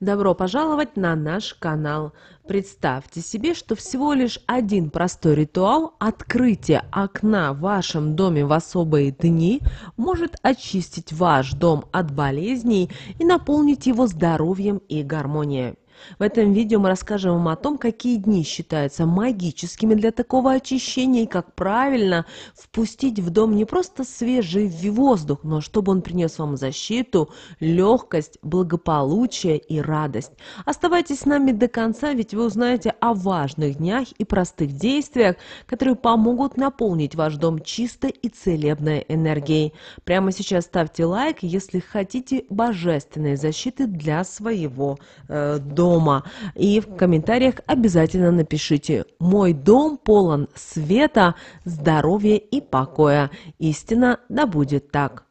Добро пожаловать на наш канал. Представьте себе, что всего лишь один простой ритуал открытия окна в вашем доме в особые дни может очистить ваш дом от болезней и наполнить его здоровьем и гармонией. В этом видео мы расскажем вам о том, какие дни считаются магическими для такого очищения и как правильно впустить в дом не просто свежий воздух, но чтобы он принес вам защиту, легкость, благополучие и радость. Оставайтесь с нами до конца, ведь вы узнаете о важных днях и простых действиях, которые помогут наполнить ваш дом чистой и целебной энергией. Прямо сейчас ставьте лайк, если хотите божественной защиты для своего э, дома дома. И в комментариях обязательно напишите «Мой дом полон света, здоровья и покоя. Истина да будет так».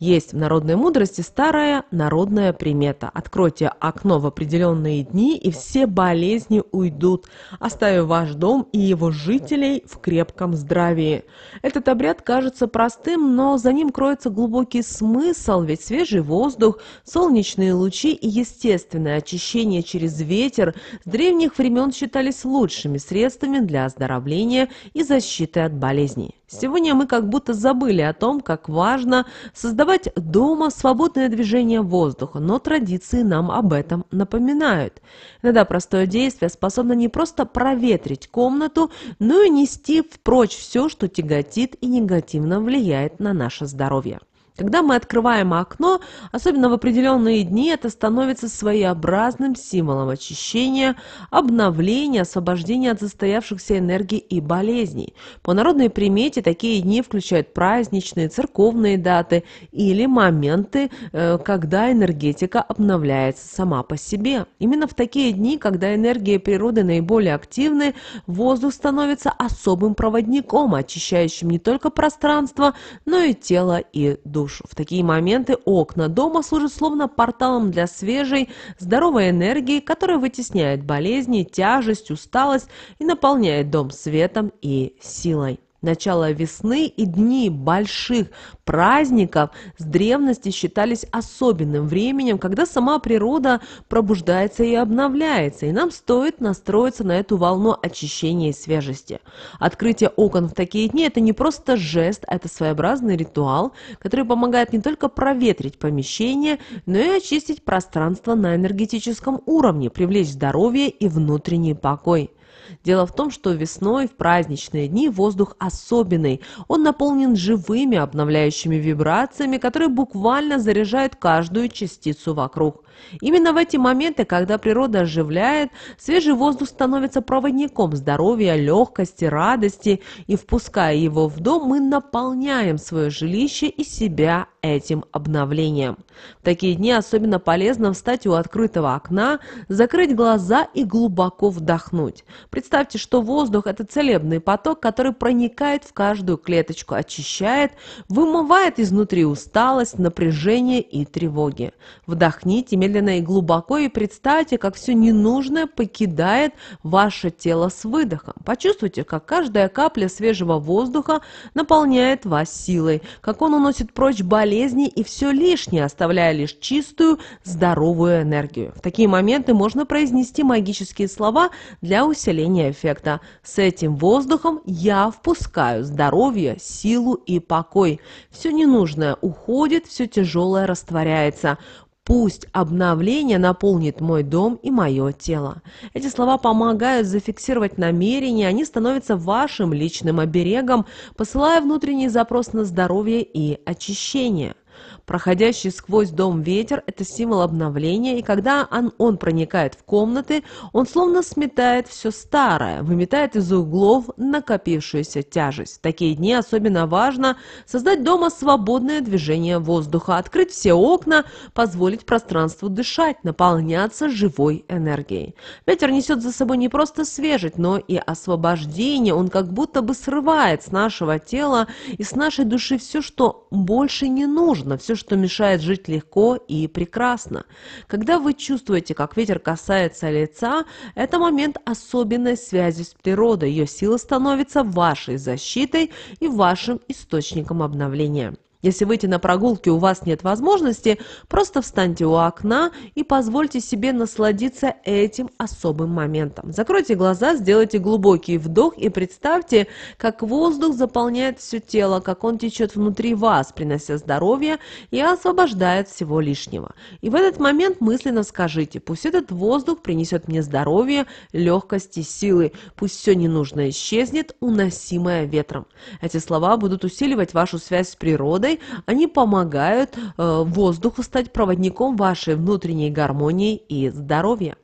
Есть в народной мудрости старая народная примета. Откройте окно в определенные дни, и все болезни уйдут, оставив ваш дом и его жителей в крепком здравии. Этот обряд кажется простым, но за ним кроется глубокий смысл, ведь свежий воздух, солнечные лучи и естественное очищение через ветер с древних времен считались лучшими средствами для оздоровления и защиты от болезней. Сегодня мы как будто забыли о том, как важно создавать дома свободное движение воздуха, но традиции нам об этом напоминают. Иногда простое действие способно не просто проветрить комнату, но и нести впрочь все, что тяготит и негативно влияет на наше здоровье когда мы открываем окно особенно в определенные дни это становится своеобразным символом очищения обновления освобождения от застоявшихся энергий и болезней по народной примете такие дни включают праздничные церковные даты или моменты э, когда энергетика обновляется сама по себе именно в такие дни когда энергии природы наиболее активны воздух становится особым проводником очищающим не только пространство но и тело и душу душу. В такие моменты окна дома служат словно порталом для свежей, здоровой энергии, которая вытесняет болезни, тяжесть, усталость и наполняет дом светом и силой. Начало весны и дни больших праздников с древности считались особенным временем, когда сама природа пробуждается и обновляется, и нам стоит настроиться на эту волну очищения и свежести. Открытие окон в такие дни – это не просто жест, а это своеобразный ритуал, который помогает не только проветрить помещение, но и очистить пространство на энергетическом уровне, привлечь здоровье и внутренний покой. Дело в том, что весной в праздничные дни воздух особенный. Он наполнен живыми обновляющими вибрациями, которые буквально заряжают каждую частицу вокруг. Именно в эти моменты, когда природа оживляет, свежий воздух становится проводником здоровья, легкости, радости, и впуская его в дом, мы наполняем свое жилище и себя этим обновлением. В такие дни особенно полезно встать у открытого окна, закрыть глаза и глубоко вдохнуть. Представьте, что воздух – это целебный поток, который проникает в каждую клеточку, очищает, вымывает изнутри усталость, напряжение и тревоги. Вдохните медленно и глубоко и представьте, как все ненужное покидает ваше тело с выдохом. Почувствуйте, как каждая капля свежего воздуха наполняет вас силой, как он уносит прочь болезнь, болезни и все лишнее, оставляя лишь чистую, здоровую энергию. В такие моменты можно произнести магические слова для усиления эффекта. С этим воздухом я впускаю здоровье, силу и покой. Все ненужное уходит, все тяжелое растворяется. Пусть обновление наполнит мой дом и мое тело. Эти слова помогают зафиксировать намерения, они становятся вашим личным оберегом, посылая внутренний запрос на здоровье и очищение. Проходящий сквозь дом ветер – это символ обновления, и когда он, он проникает в комнаты, он словно сметает все старое, выметает из углов накопившуюся тяжесть. В такие дни особенно важно создать дома свободное движение воздуха, открыть все окна, позволить пространству дышать, наполняться живой энергией. Ветер несет за собой не просто свежесть, но и освобождение. Он как будто бы срывает с нашего тела и с нашей души все, что больше не нужно можно, все, что мешает жить легко и прекрасно. Когда вы чувствуете, как ветер касается лица, это момент особенной связи с природой. Ее сила становится вашей защитой и вашим источником обновления. Если выйти на прогулки у вас нет возможности, просто встаньте у окна и позвольте себе насладиться этим особым моментом. Закройте глаза, сделайте глубокий вдох и представьте, как воздух заполняет все тело, как он течет внутри вас, принося здоровье и освобождает всего лишнего. И в этот момент мысленно скажите, пусть этот воздух принесет мне здоровье, легкость и силы, пусть все ненужное исчезнет, уносимое ветром. Эти слова будут усиливать вашу связь с природой, природой, они помогают э, воздуху стать проводником вашей внутренней гармонии и здоровья.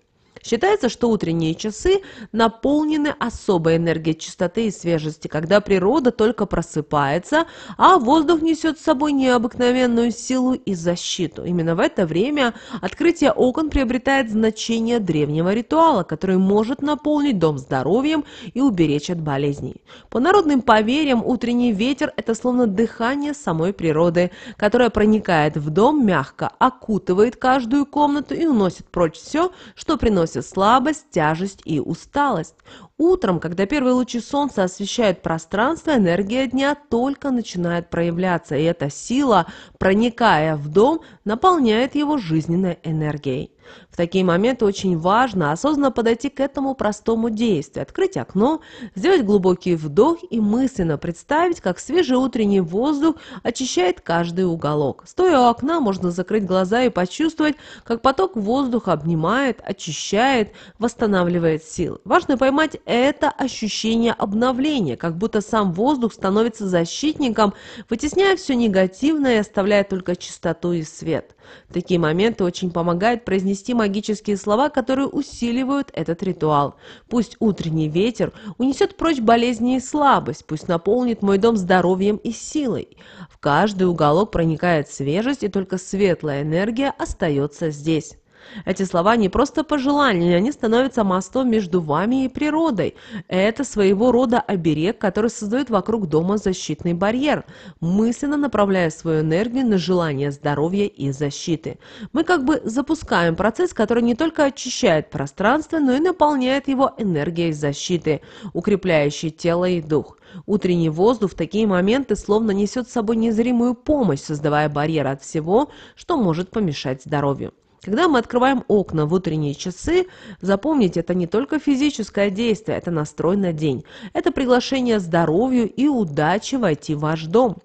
Считается, что утренние часы наполнены особой энергией чистоты и свежести, когда природа только просыпается, а воздух несет с собой необыкновенную силу и защиту. Именно в это время открытие окон приобретает значение древнего ритуала, который может наполнить дом здоровьем и уберечь от болезней. По народным поверьям, утренний ветер – это словно дыхание самой природы, которое проникает в дом, мягко окутывает каждую комнату и уносит прочь все, что приносит слабость, тяжесть и усталость. Утром, когда первые лучи солнца освещают пространство, энергия дня только начинает проявляться, и эта сила, проникая в дом, наполняет его жизненной энергией. В такие моменты очень важно осознанно подойти к этому простому действию, открыть окно, сделать глубокий вдох и мысленно представить, как свежий утренний воздух очищает каждый уголок. Стоя у окна, можно закрыть глаза и почувствовать, как поток воздуха обнимает, очищает, восстанавливает силы. Важно поймать это ощущение обновления, как будто сам воздух становится защитником, вытесняя все негативное и оставляя только чистоту и свет. В такие моменты очень помогают произнести магические слова, которые усиливают этот ритуал. Пусть утренний ветер унесет прочь болезни и слабость, пусть наполнит мой дом здоровьем и силой. В каждый уголок проникает свежесть, и только светлая энергия остается здесь. Эти слова не просто пожелания, они становятся мостом между вами и природой. Это своего рода оберег, который создает вокруг дома защитный барьер, мысленно направляя свою энергию на желание здоровья и защиты. Мы как бы запускаем процесс, который не только очищает пространство, но и наполняет его энергией защиты, укрепляющей тело и дух. Утренний воздух в такие моменты словно несет с собой незримую помощь, создавая барьер от всего, что может помешать здоровью. Когда мы открываем окна в утренние часы, запомните, это не только физическое действие, это настрой на день. Это приглашение здоровью и удачи войти в ваш дом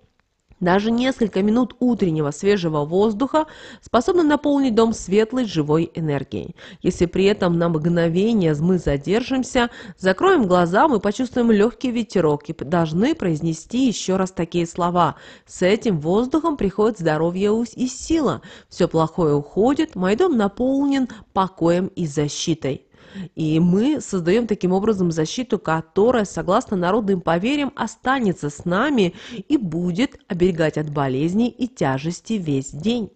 даже несколько минут утреннего свежего воздуха способны наполнить дом светлой живой энергией. Если при этом на мгновение мы задержимся, закроем глаза, мы почувствуем легкий ветерок и должны произнести еще раз такие слова. С этим воздухом приходит здоровье и сила. Все плохое уходит, мой дом наполнен покоем и защитой. И мы создаем таким образом защиту, которая, согласно народным поверьям, останется с нами и будет оберегать от болезней и тяжести весь день.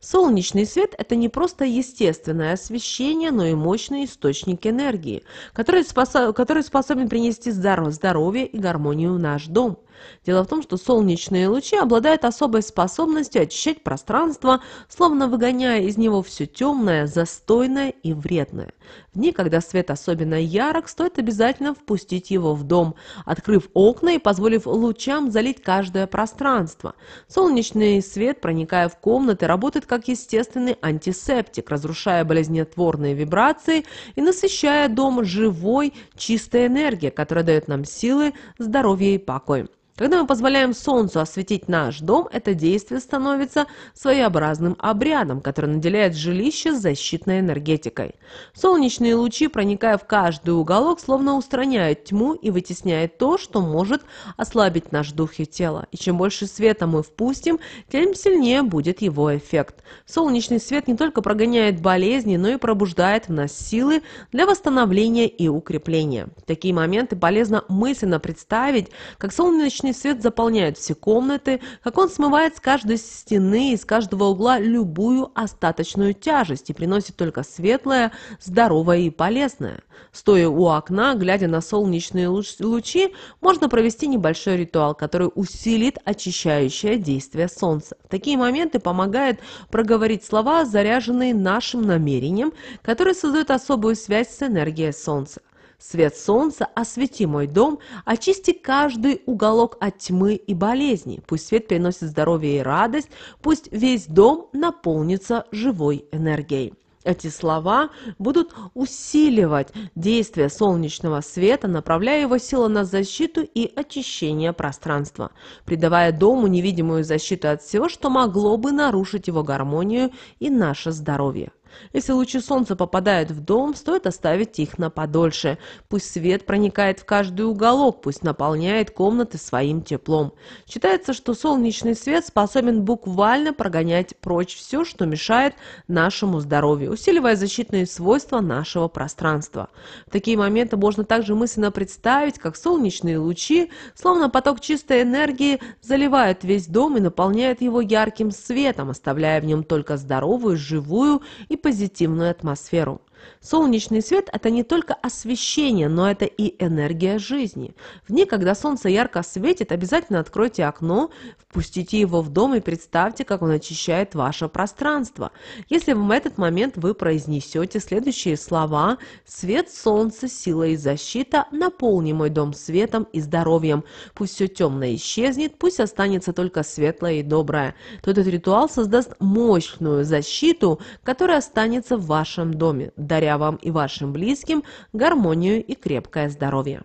Солнечный свет – это не просто естественное освещение, но и мощный источник энергии, который, способен принести здоровье и гармонию в наш дом – Дело в том, что солнечные лучи обладают особой способностью очищать пространство, словно выгоняя из него все темное, застойное и вредное. В дни, когда свет особенно ярок, стоит обязательно впустить его в дом, открыв окна и позволив лучам залить каждое пространство. Солнечный свет, проникая в комнаты, работает как естественный антисептик, разрушая болезнетворные вибрации и насыщая дом живой, чистой энергией, которая дает нам силы, здоровье и покой. Когда мы позволяем солнцу осветить наш дом, это действие становится своеобразным обрядом, который наделяет жилище защитной энергетикой. Солнечные лучи, проникая в каждый уголок, словно устраняют тьму и вытесняет то, что может ослабить наш дух и тело. И чем больше света мы впустим, тем сильнее будет его эффект. Солнечный свет не только прогоняет болезни, но и пробуждает в нас силы для восстановления и укрепления. В такие моменты полезно мысленно представить, как солнечный солнечный свет заполняет все комнаты, как он смывает с каждой стены и с каждого угла любую остаточную тяжесть и приносит только светлое, здоровое и полезное. Стоя у окна, глядя на солнечные лучи, можно провести небольшой ритуал, который усилит очищающее действие солнца. В такие моменты помогает проговорить слова, заряженные нашим намерением, которые создают особую связь с энергией солнца. Свет солнца, освети мой дом, очисти каждый уголок от тьмы и болезни. Пусть свет приносит здоровье и радость, пусть весь дом наполнится живой энергией. Эти слова будут усиливать действие солнечного света, направляя его силу на защиту и очищение пространства, придавая дому невидимую защиту от всего, что могло бы нарушить его гармонию и наше здоровье. Если лучи солнца попадают в дом, стоит оставить их на подольше. Пусть свет проникает в каждый уголок, пусть наполняет комнаты своим теплом. Считается, что солнечный свет способен буквально прогонять прочь все, что мешает нашему здоровью, усиливая защитные свойства нашего пространства. В такие моменты можно также мысленно представить, как солнечные лучи, словно поток чистой энергии, заливают весь дом и наполняют его ярким светом, оставляя в нем только здоровую, живую и позитивную атмосферу Солнечный свет – это не только освещение, но это и энергия жизни. В дни, когда солнце ярко светит, обязательно откройте окно, впустите его в дом и представьте, как он очищает ваше пространство. Если в этот момент вы произнесете следующие слова «Свет солнца, сила и защита, наполни мой дом светом и здоровьем, пусть все темное исчезнет, пусть останется только светлое и доброе», то этот ритуал создаст мощную защиту, которая останется в вашем доме даря вам и вашим близким гармонию и крепкое здоровье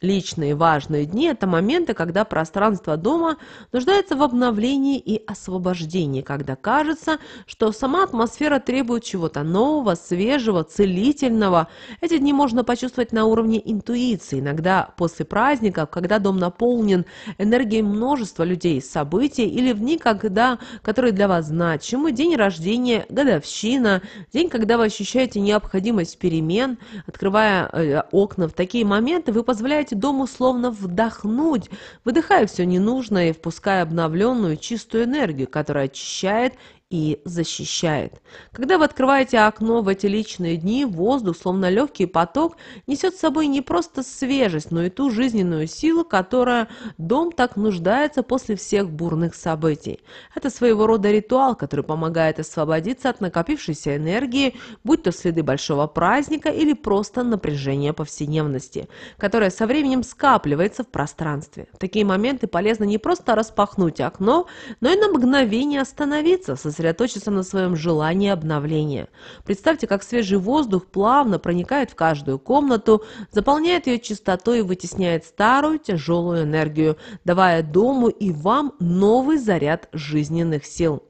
личные важные дни – это моменты, когда пространство дома нуждается в обновлении и освобождении, когда кажется, что сама атмосфера требует чего-то нового, свежего, целительного. Эти дни можно почувствовать на уровне интуиции, иногда после праздников, когда дом наполнен энергией множества людей, событий или в дни, когда, которые для вас значимы, день рождения, годовщина, день, когда вы ощущаете необходимость перемен, открывая э, окна в такие моменты, вы позволяете дому словно вдохнуть выдыхая все ненужное и впуская обновленную чистую энергию которая очищает и защищает. Когда вы открываете окно в эти личные дни, воздух, словно легкий поток, несет с собой не просто свежесть, но и ту жизненную силу, которая дом так нуждается после всех бурных событий. Это своего рода ритуал, который помогает освободиться от накопившейся энергии, будь то следы большого праздника или просто напряжение повседневности, которое со временем скапливается в пространстве. В такие моменты полезно не просто распахнуть окно, но и на мгновение остановиться, сосредоточиться на своем желании обновления. Представьте, как свежий воздух плавно проникает в каждую комнату, заполняет ее чистотой и вытесняет старую тяжелую энергию, давая дому и вам новый заряд жизненных сил.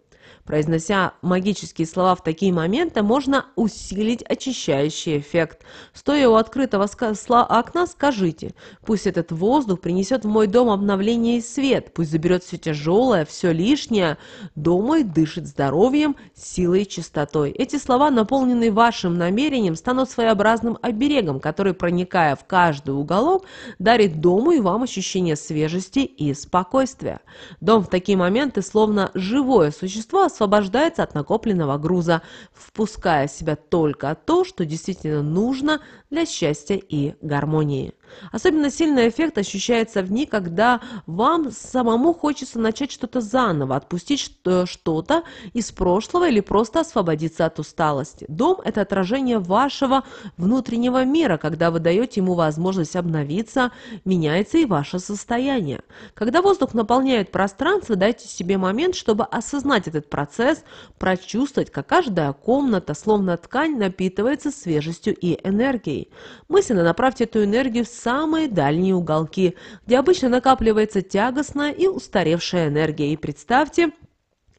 Произнося магические слова в такие моменты, можно усилить очищающий эффект. Стоя у открытого окна, скажите, пусть этот воздух принесет в мой дом обновление и свет, пусть заберет все тяжелое, все лишнее, Домой дышит здоровьем, силой и чистотой. Эти слова, наполненные вашим намерением, станут своеобразным оберегом, который, проникая в каждый уголок, дарит дому и вам ощущение свежести и спокойствия. Дом в такие моменты, словно живое существо, освобождается от накопленного груза впуская в себя только то что действительно нужно для счастья и гармонии. Особенно сильный эффект ощущается в дни, когда вам самому хочется начать что-то заново, отпустить что-то из прошлого или просто освободиться от усталости. Дом – это отражение вашего внутреннего мира, когда вы даете ему возможность обновиться, меняется и ваше состояние. Когда воздух наполняет пространство, дайте себе момент, чтобы осознать этот процесс, прочувствовать, как каждая комната, словно ткань, напитывается свежестью и энергией энергией. Мысленно направьте эту энергию в самые дальние уголки, где обычно накапливается тягостная и устаревшая энергия, и представьте,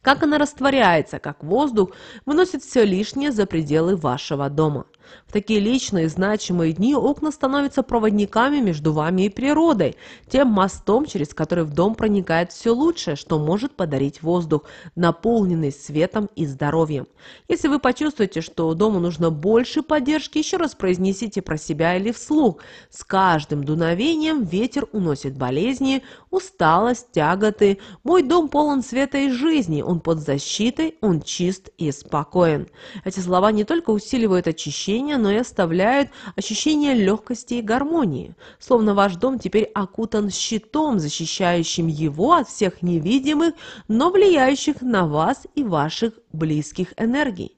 как она растворяется, как воздух выносит все лишнее за пределы вашего дома. В такие личные значимые дни окна становятся проводниками между вами и природой, тем мостом, через который в дом проникает все лучшее, что может подарить воздух, наполненный светом и здоровьем. Если вы почувствуете, что дому нужно больше поддержки, еще раз произнесите про себя или вслух. С каждым дуновением ветер уносит болезни, усталость, тяготы. Мой дом полон света и жизни, он под защитой, он чист и спокоен. Эти слова не только усиливают очищение, но и оставляют ощущение легкости и гармонии. Словно ваш дом теперь окутан щитом, защищающим его от всех невидимых, но влияющих на вас и ваших близких энергий.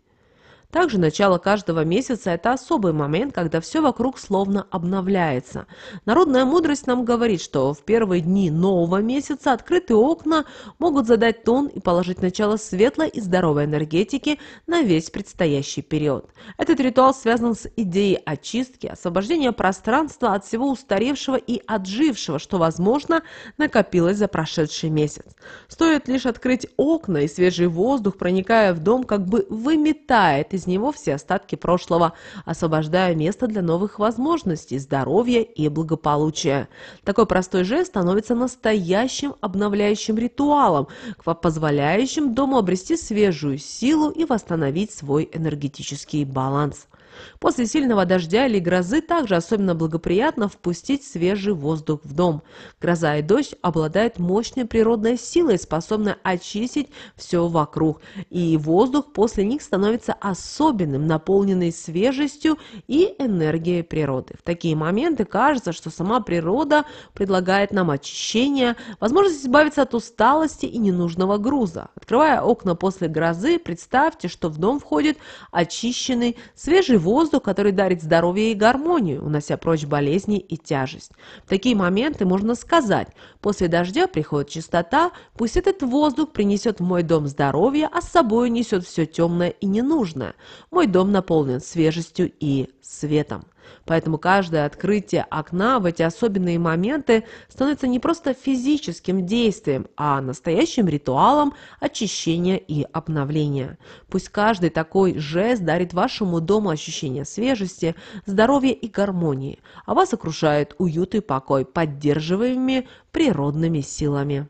Также начало каждого месяца – это особый момент, когда все вокруг словно обновляется. Народная мудрость нам говорит, что в первые дни нового месяца открытые окна могут задать тон и положить начало светлой и здоровой энергетики на весь предстоящий период. Этот ритуал связан с идеей очистки, освобождения пространства от всего устаревшего и отжившего, что, возможно, накопилось за прошедший месяц. Стоит лишь открыть окна, и свежий воздух, проникая в дом, как бы выметает из из него все остатки прошлого, освобождая место для новых возможностей, здоровья и благополучия. Такой простой жест становится настоящим обновляющим ритуалом, позволяющим дому обрести свежую силу и восстановить свой энергетический баланс. После сильного дождя или грозы также особенно благоприятно впустить свежий воздух в дом. Гроза и дождь обладают мощной природной силой, способной очистить все вокруг. И воздух после них становится особенным, наполненный свежестью и энергией природы. В такие моменты кажется, что сама природа предлагает нам очищение, возможность избавиться от усталости и ненужного груза. Открывая окна после грозы, представьте, что в дом входит очищенный свежий воздух, воздух, который дарит здоровье и гармонию, унося прочь болезни и тяжесть. В такие моменты можно сказать, после дождя приходит чистота, пусть этот воздух принесет в мой дом здоровье, а с собой несет все темное и ненужное. Мой дом наполнен свежестью и светом. Поэтому каждое открытие окна в эти особенные моменты становится не просто физическим действием, а настоящим ритуалом очищения и обновления. Пусть каждый такой жест дарит вашему дому ощущение свежести, здоровья и гармонии, а вас окружает уют и покой, поддерживаемыми природными силами.